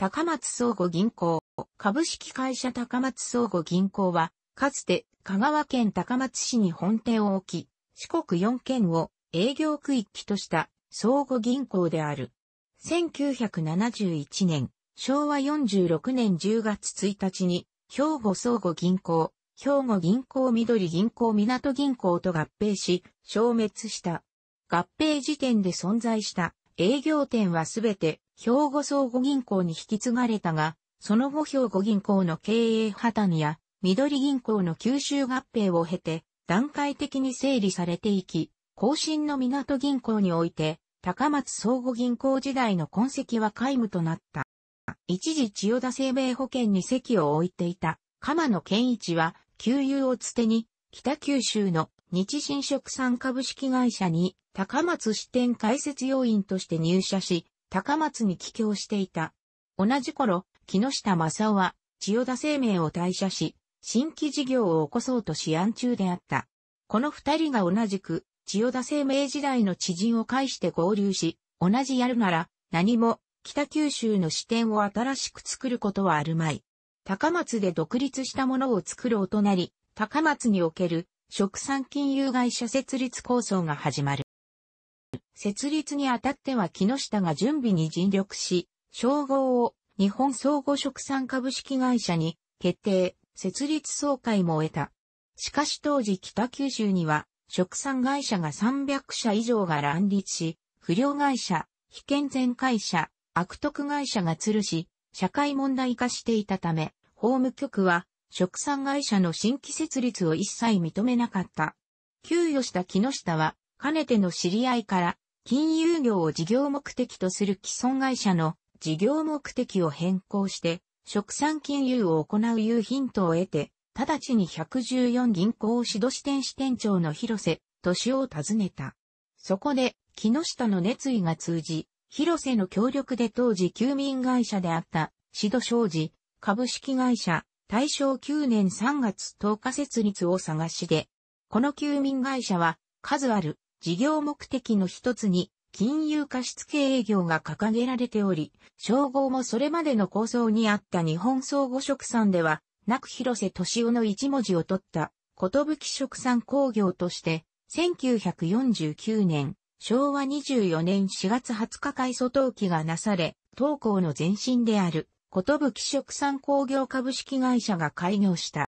高松総合銀行。株式会社高松総合銀行は、かつて香川県高松市に本店を置き、四国4県を営業区域とした相互銀行である。1971年、昭和46年10月1日に、兵庫相互銀行、兵庫銀行緑銀行港銀行と合併し、消滅した。合併時点で存在した営業店はすべて兵庫総合銀行に引き継がれたが、その後兵庫銀行の経営破綻や、緑銀行の吸収合併を経て、段階的に整理されていき、後進の港銀行において、高松総合銀行時代の痕跡は皆無となった。一時千代田生命保険に席を置いていた、鎌野健一は、給油をつてに、北九州の日新食産株式会社に高松支店開設要員として入社し、高松に帰郷していた。同じ頃、木下正夫は千代田生命を退社し、新規事業を起こそうと試案中であった。この二人が同じく、千代田生命時代の知人を介して合流し、同じやるなら、何も、北九州の支店を新しく作ることはあるまい。高松で独立したものを作ろうとなり、高松における食産金融会社設立構想が始まる。設立にあたっては木下が準備に尽力し、称号を日本総合食産株式会社に決定、設立総会も得た。しかし当時北九州には食産会社が300社以上が乱立し、不良会社、非健全会社、悪徳会社が吊るし、社会問題化していたため、法務局は食産会社の新規設立を一切認めなかった。給与した木下は、かねての知り合いから、金融業を事業目的とする既存会社の事業目的を変更して、食産金融を行ういうヒントを得て、直ちに114銀行指導支店支店長の広瀬、敏夫を訪ねた。そこで、木下の熱意が通じ、広瀬の協力で当時休眠会社であった、シド商事、株式会社、大正9年3月10日設立を探しで、この休眠会社は数ある事業目的の一つに金融貸付営業が掲げられており、称号もそれまでの構想にあった日本総合職産では、なく広瀬敏夫の一文字を取った、ことぶき食産工業として、1949年、昭和24年4月20日開祖登記がなされ、当校の前身である、ことぶき食産工業株式会社が開業した。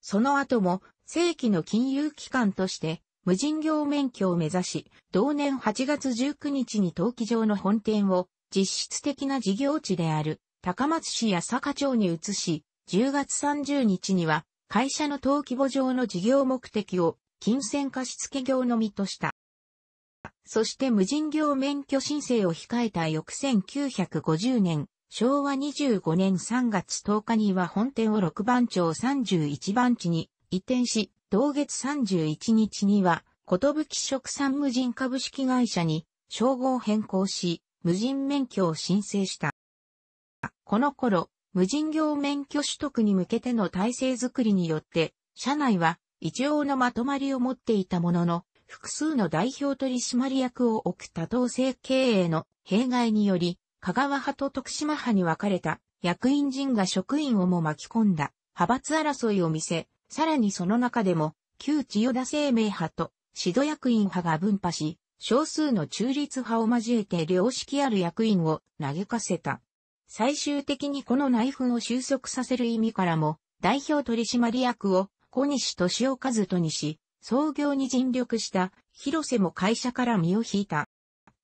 その後も、正規の金融機関として、無人業免許を目指し、同年8月19日に登記上の本店を、実質的な事業地である、高松市や坂町に移し、10月30日には、会社の登記簿上の事業目的を、金銭貸付業のみとした。そして無人業免許申請を控えた翌1950年、昭和25年3月10日には本店を6番町31番地に移転し、同月31日には、ことぶき食産無人株式会社に称号を変更し、無人免許を申請した。この頃、無人業免許取得に向けての体制づくりによって、社内は一応のまとまりを持っていたものの、複数の代表取締役を置く多党制経営の弊害により、香川派と徳島派に分かれた役員陣が職員をも巻き込んだ派閥争いを見せ、さらにその中でも旧千代田生命派と指導役員派が分派し、少数の中立派を交えて良識ある役員を嘆かせた。最終的にこの内紛を収束させる意味からも、代表取締役を小西敏夫和人にし、創業に尽力した広瀬も会社から身を引いた。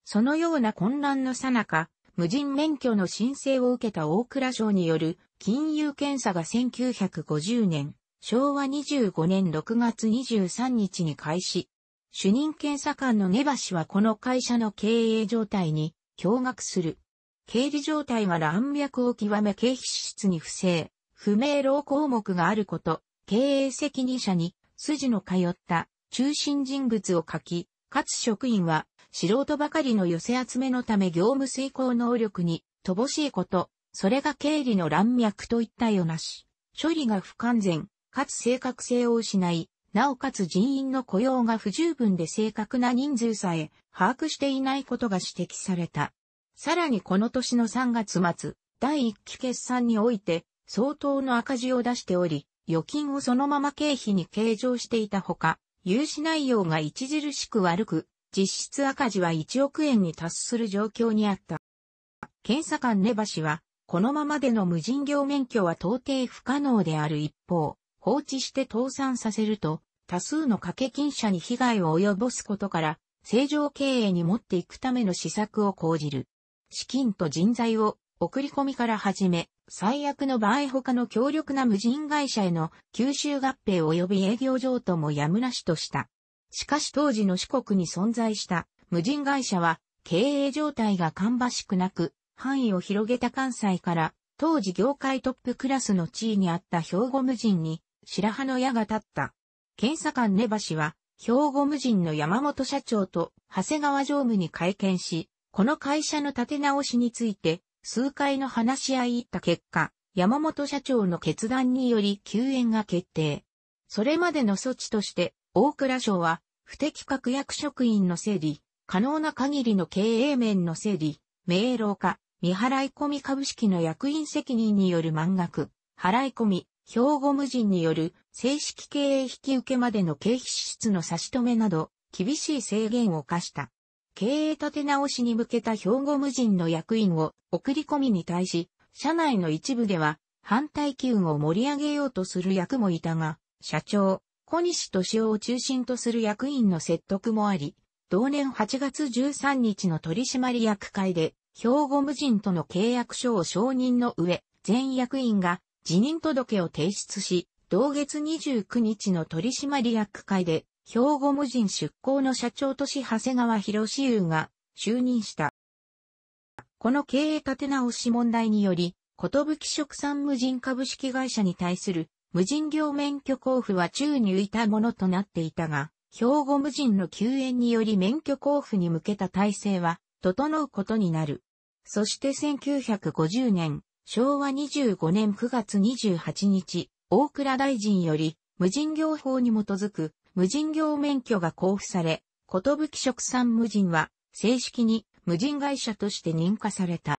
そのような混乱のさなか、無人免許の申請を受けた大倉省による金融検査が1950年、昭和25年6月23日に開始。主任検査官の根橋はこの会社の経営状態に驚愕する。経理状態が乱脈を極め経費支出に不正、不明朗項目があること、経営責任者に筋の通った中心人物を書き、かつ職員は素人ばかりの寄せ集めのため業務遂行能力に乏しいこと、それが経理の乱脈といったようなし、処理が不完全、かつ正確性を失い、なおかつ人員の雇用が不十分で正確な人数さえ把握していないことが指摘された。さらにこの年の3月末、第1期決算において相当の赤字を出しており、預金をそのまま経費に計上していたほか、融資内容が著しく悪く、実質赤字は1億円に達する状況にあった。検査官根橋は、このままでの無人業免許は到底不可能である一方、放置して倒産させると、多数の掛金者に被害を及ぼすことから、正常経営に持っていくための施策を講じる。資金と人材を送り込みから始め、最悪の場合他の強力な無人会社への吸収合併及び営業譲渡もやむなしとした。しかし当時の四国に存在した無人会社は経営状態が芳しくなく、範囲を広げた関西から当時業界トップクラスの地位にあった兵庫無人に白羽の矢が立った。検査官根橋は兵庫無人の山本社長と長谷川常務に会見し、この会社の立て直しについて数回の話し合いった結果、山本社長の決断により救援が決定。それまでの措置として、大倉省は不適格役職員の整理、可能な限りの経営面の整理、明朗化、未払い込み株式の役員責任による満額、払い込み、兵庫無人による正式経営引き受けまでの経費支出の差し止めなど、厳しい制限を課した。経営立て直しに向けた兵庫無人の役員を送り込みに対し、社内の一部では反対機運を盛り上げようとする役もいたが、社長、小西敏夫を中心とする役員の説得もあり、同年8月13日の取締役会で、兵庫無人との契約書を承認の上、全役員が辞任届を提出し、同月29日の取締役会で、兵庫無人出向の社長とし長谷川博雄優が就任した。この経営立て直し問題により、ことぶき食産無人株式会社に対する無人業免許交付は宙に浮いたものとなっていたが、兵庫無人の救援により免許交付に向けた体制は、整うことになる。そして1950年、昭和25年9月28日、大倉大臣より、無人業法に基づく、無人業免許が交付され、ことぶき産無人は、正式に無人会社として認可された。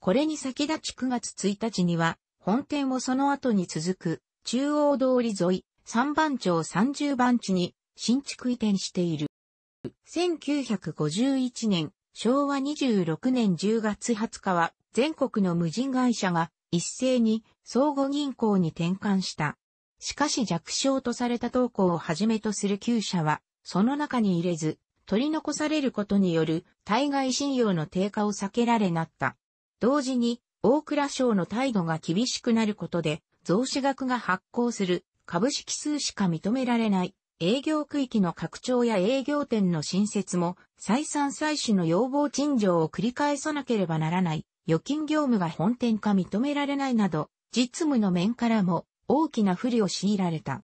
これに先立ち9月1日には、本店をその後に続く、中央通り沿い、3番町30番地に新築移転している。1951年、昭和26年10月20日は、全国の無人会社が一斉に相互銀行に転換した。しかし弱小とされた投稿をはじめとする旧社は、その中に入れず、取り残されることによる対外信用の低下を避けられなった。同時に、大蔵省の態度が厳しくなることで、増資額が発行する株式数しか認められない営業区域の拡張や営業店の新設も再三再四の要望陳情を繰り返さなければならない預金業務が本店化認められないなど実務の面からも大きな不利を強いられた。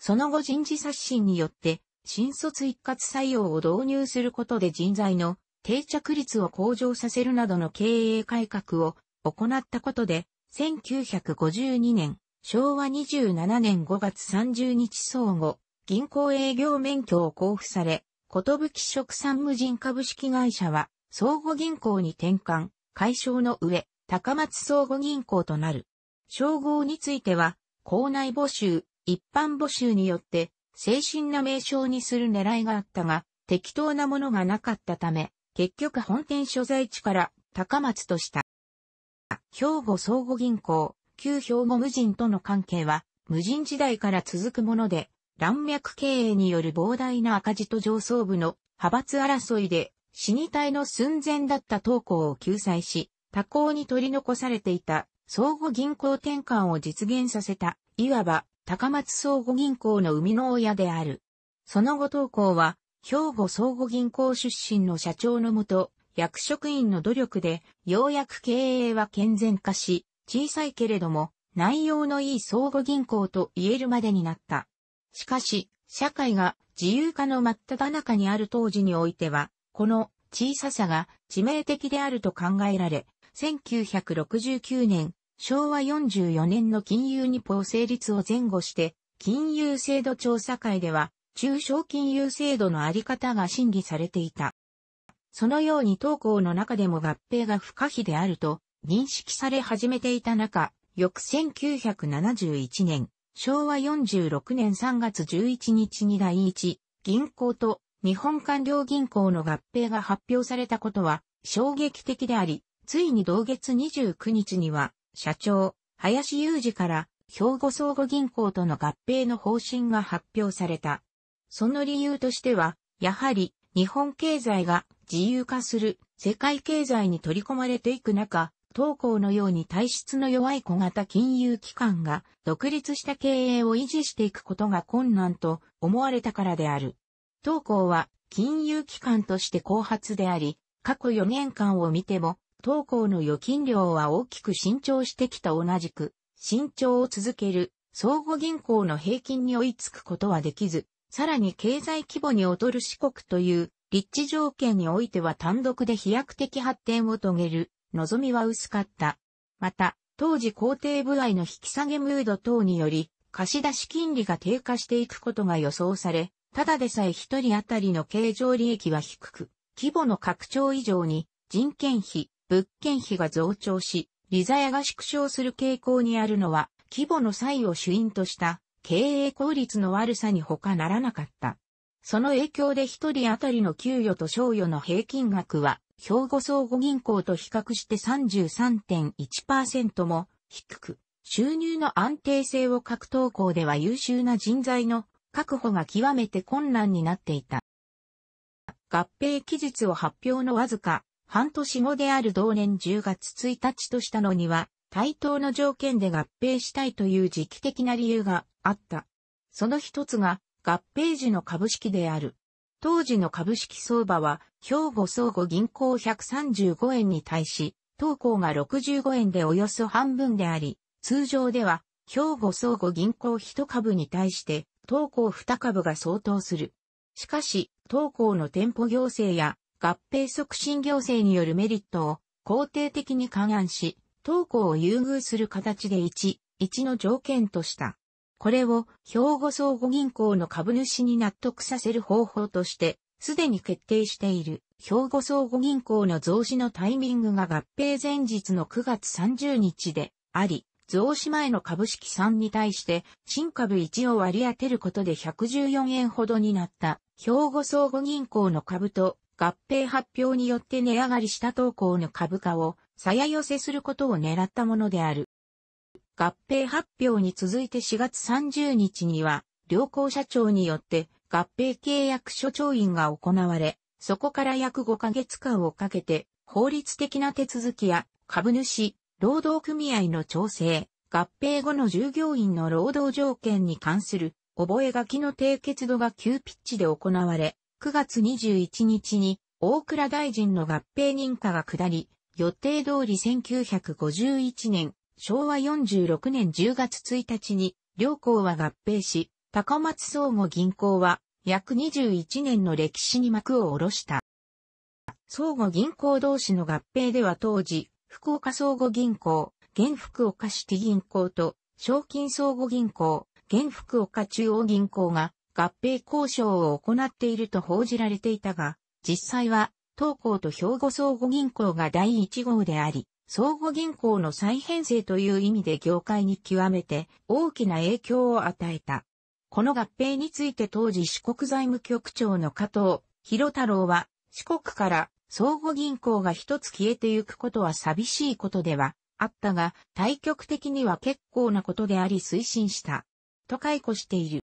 その後人事刷新によって新卒一括採用を導入することで人材の定着率を向上させるなどの経営改革を行ったことで、1952年、昭和27年5月30日相互、銀行営業免許を交付され、ことぶき食産無人株式会社は、相互銀行に転換、解消の上、高松相互銀行となる。称号については、校内募集、一般募集によって、精神な名称にする狙いがあったが、適当なものがなかったため、結局本店所在地から高松とした。兵庫相互銀行、旧兵庫無人との関係は、無人時代から続くもので、乱脈経営による膨大な赤字と上層部の派閥争いで死に体の寸前だった投稿を救済し、他校に取り残されていた相互銀行転換を実現させた、いわば高松相互銀行の生みの親である。その後投稿は、兵庫相互銀行出身の社長のもと、役職員の努力で、ようやく経営は健全化し、小さいけれども、内容のいい相互銀行と言えるまでになった。しかし、社会が自由化の真っ只中にある当時においては、この小ささが致命的であると考えられ、1969年、昭和44年の金融日報成立を前後して、金融制度調査会では、中小金融制度のあり方が審議されていた。そのように当校の中でも合併が不可避であると認識され始めていた中、翌1971年、昭和46年3月11日に第一銀行と日本官僚銀行の合併が発表されたことは衝撃的であり、ついに同月29日には社長、林裕二から兵庫相互銀行との合併の方針が発表された。その理由としては、やはり日本経済が自由化する世界経済に取り込まれていく中、当行のように体質の弱い小型金融機関が独立した経営を維持していくことが困難と思われたからである。当行は金融機関として後発であり、過去4年間を見ても、当行の預金量は大きく伸長してきた同じく、伸長を続ける、相互銀行の平均に追いつくことはできず、さらに経済規模に劣る四国という立地条件においては単独で飛躍的発展を遂げる望みは薄かった。また、当時皇帝部合の引き下げムード等により、貸出金利が低下していくことが予想され、ただでさえ一人当たりの経常利益は低く、規模の拡張以上に人件費、物件費が増長し、利ザヤが縮小する傾向にあるのは、規模の際を主因とした経営効率の悪さに他ならなかった。その影響で一人当たりの給与と賞与の平均額は、兵庫相互銀行と比較して33.1%も低く、収入の安定性を各投校では優秀な人材の確保が極めて困難になっていた。合併期日を発表のわずか半年後である同年10月1日としたのには、対等の条件で合併したいという時期的な理由があった。その一つが合併時の株式である。当時の株式相場は、兵庫相互銀行135円に対し、当行が65円でおよそ半分であり、通常では、兵庫相互銀行1株に対して、当行2株が相当する。しかし、当行の店舗行政や合併促進行政によるメリットを肯定的に勘案し、東校を優遇する形で1、1の条件とした。これを兵庫相互銀行の株主に納得させる方法として、すでに決定している兵庫相互銀行の増資のタイミングが合併前日の9月30日であり、増資前の株式3に対して新株1を割り当てることで114円ほどになった兵庫相互銀行の株と合併発表によって値上がりした投稿の株価を鞘寄せすることを狙ったものである。合併発表に続いて4月30日には、両校社長によって合併契約書調印が行われ、そこから約5ヶ月間をかけて、法律的な手続きや株主、労働組合の調整、合併後の従業員の労働条件に関する覚書の締結度が急ピッチで行われ、9月21日に大倉大臣の合併認可が下り、予定通り1951年、昭和46年10月1日に、両校は合併し、高松総合銀行は、約21年の歴史に幕を下ろした。相互銀行同士の合併では当時、福岡相互銀行、現福岡シティ銀行と、賞金相互銀行、現福岡中央銀行が合併交渉を行っていると報じられていたが、実際は東高と兵庫相互銀行が第1号であり、相互銀行の再編成という意味で業界に極めて大きな影響を与えた。この合併について当時四国財務局長の加藤博太郎は、四国から相互銀行が一つ消えてゆくことは寂しいことではあったが、対局的には結構なことであり推進した。と解雇している。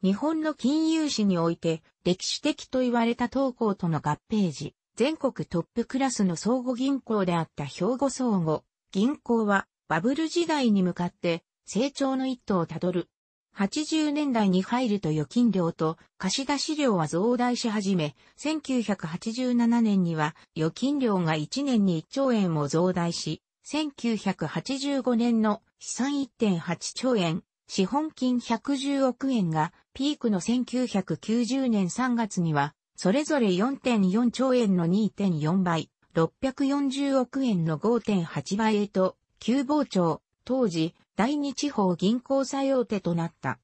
日本の金融史において歴史的と言われた東高との合併時、全国トップクラスの相互銀行であった兵庫相互銀行はバブル時代に向かって成長の一途をたどる。80年代に入ると預金量と貸出量は増大し始め、1987年には預金量が1年に1兆円も増大し、1985年の資産1.8兆円、資本金110億円がピークの1990年3月には、それぞれ4.4兆円の2.4倍、640億円の5.8倍へと、急膨張、当時、第二地方銀行最大手となった。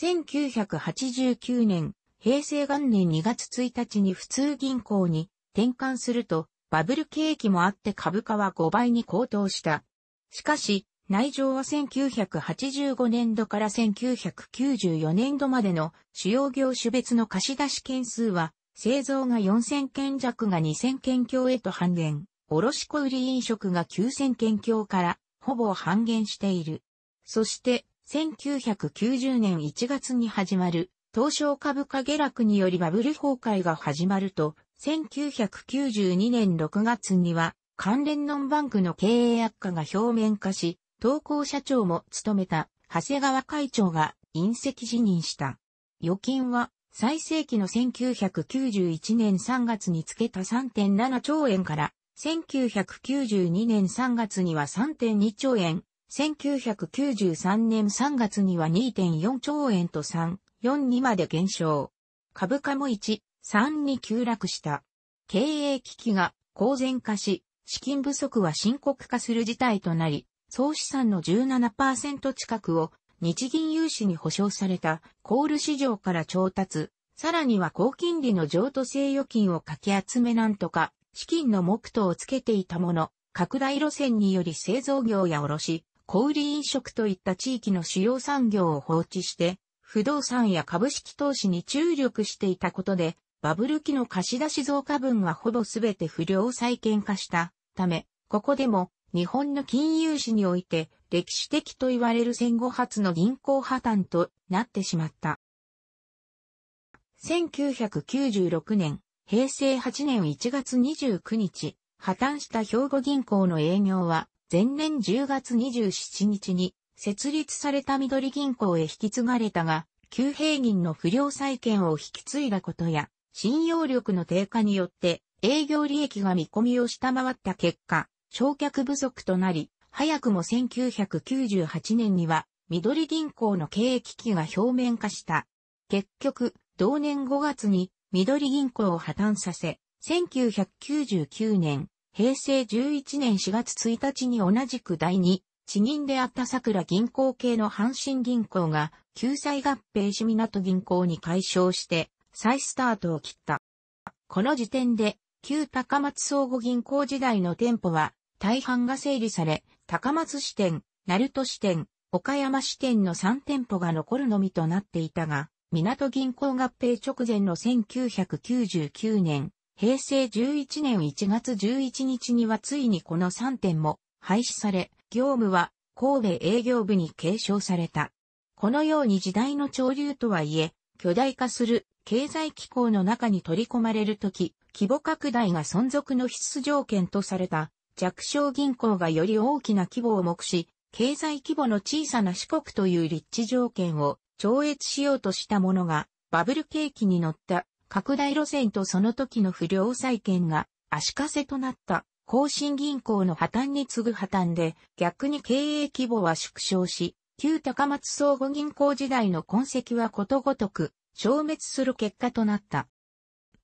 1989年、平成元年2月1日に普通銀行に転換すると、バブル景気もあって株価は5倍に高騰した。しかし、内情は1985年度から1994年度までの主要業種別の貸し出し件数は、製造が4000件弱が2000件強へと半減、卸小売飲食が9000件強からほぼ半減している。そして、1990年1月に始まる東証株価下落によりバブル崩壊が始まると、1992年6月には関連ノンバンクの経営悪化が表面化し、投稿社長も務めた長谷川会長が隕石辞任した。預金は最盛期の1991年3月につけた3.7兆円から、1992年3月には3.2兆円、1993年3月には2.4兆円と3、4にまで減少。株価も1、3に急落した。経営危機が公然化し、資金不足は深刻化する事態となり、総資産の17%近くを日銀融資に保証されたコール市場から調達、さらには高金利の譲渡制預金をかき集めなんとか、資金の目途をつけていたもの、拡大路線により製造業や卸、小売飲食といった地域の主要産業を放置して、不動産や株式投資に注力していたことで、バブル期の貸し出し増加分はほぼすべて不良債権化したため、ここでも日本の金融史において歴史的と言われる戦後初の銀行破綻となってしまった。1996年、平成8年1月29日、破綻した兵庫銀行の営業は、前年10月27日に設立された緑銀行へ引き継がれたが、旧平銀の不良債権を引き継いだことや、信用力の低下によって営業利益が見込みを下回った結果、焼却不足となり、早くも1998年には、緑銀行の経営危機が表面化した。結局、同年5月に緑銀行を破綻させ、1999年、平成11年4月1日に同じく第2、地銀であった桜銀行系の阪神銀行が、救済合併し港銀行に解消して、再スタートを切った。この時点で、旧高松総合銀行時代の店舗は、大半が整理され、高松支店、鳴門支店、岡山支店の3店舗が残るのみとなっていたが、港銀行合併直前の1999年、平成11年1月11日にはついにこの3店も廃止され、業務は神戸営業部に継承された。このように時代の潮流とはいえ、巨大化する経済機構の中に取り込まれるとき、規模拡大が存続の必須条件とされた弱小銀行がより大きな規模を目し、経済規模の小さな四国という立地条件を超越しようとしたものが、バブル景気に乗った拡大路線とその時の不良債権が足かせとなった後進銀行の破綻に次ぐ破綻で、逆に経営規模は縮小し、旧高松総合銀行時代の痕跡はことごとく消滅する結果となった。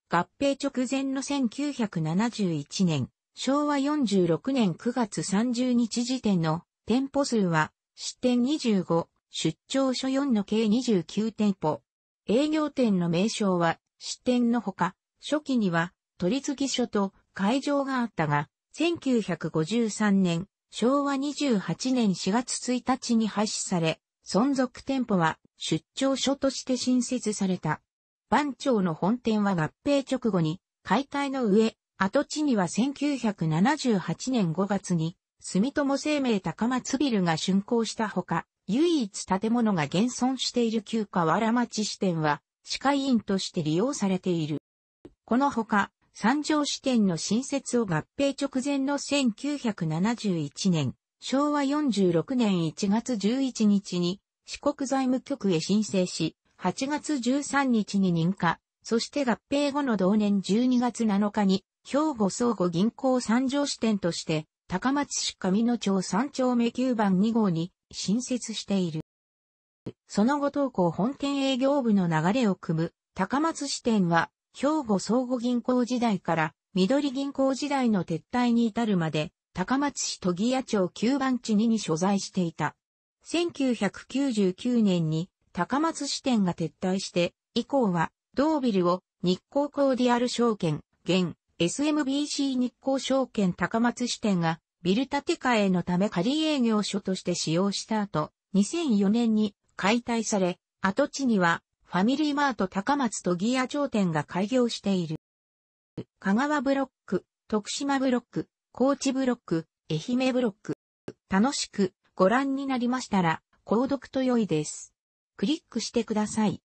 合併直前の1971年、昭和46年9月30日時点の店舗数は、支店25、出張所4の計29店舗。営業店の名称は、支店のほか、初期には、取次所と会場があったが、1953年、昭和28年4月1日に廃止され、存続店舗は出張所として新設された。番町の本店は合併直後に解体の上、跡地には1978年5月に、住友生命高松ビルが竣工したほか、唯一建物が現存している旧河原町支店は、歯科医院として利用されている。このほか、三条支店の新設を合併直前の1971年、昭和46年1月11日に四国財務局へ申請し、8月13日に認可、そして合併後の同年12月7日に兵庫総合銀行三条支店として、高松市上野町三丁目9番2号に新設している。その後当行本店営業部の流れを組む高松支店は、兵庫総合銀行時代から緑銀行時代の撤退に至るまで、高松市都議屋町9番地2に所在していた。1999年に高松支店が撤退して、以降は同ビルを日光コーディアル証券、現 SMBC 日興証券高松支店がビル建て替えのため仮営業所として使用した後、2004年に解体され、跡地にはファミリーマート高松とギア商店が開業している。香川ブロック、徳島ブロック、高知ブロック、愛媛ブロック。楽しくご覧になりましたら、購読と良いです。クリックしてください。